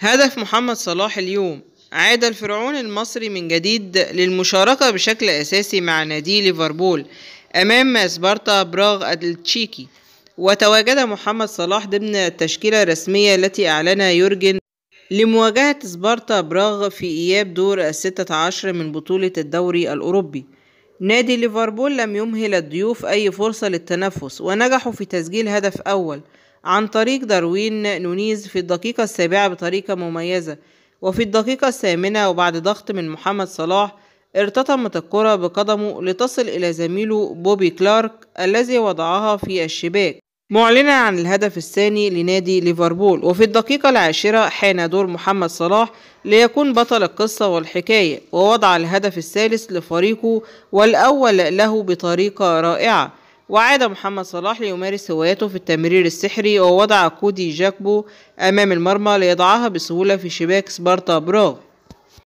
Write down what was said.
هدف محمد صلاح اليوم عاد الفرعون المصري من جديد للمشاركة بشكل أساسي مع نادي ليفربول أمام سبارتا براغ التشيكي وتواجد محمد صلاح ضمن التشكيلة الرسمية التي أعلنها يورجن لمواجهة سبارتا براغ في إياب دور الستة عشر من بطولة الدوري الأوروبي نادي ليفربول لم يمهل الضيوف أي فرصة للتنفس ونجحوا في تسجيل هدف أول عن طريق داروين نونيز في الدقيقة السابعة بطريقة مميزة وفي الدقيقة الثامنة وبعد ضغط من محمد صلاح ارتطمت الكرة بقدمه لتصل إلى زميله بوبي كلارك الذي وضعها في الشباك معلنة عن الهدف الثاني لنادي ليفربول وفي الدقيقة العاشرة حان دور محمد صلاح ليكون بطل القصة والحكاية ووضع الهدف الثالث لفريقه والأول له بطريقة رائعة وعاد محمد صلاح ليمارس هوايته في التمرير السحري ووضع كودي جاكبو أمام المرمى ليضعها بسهولة في شباك سبارتا براغ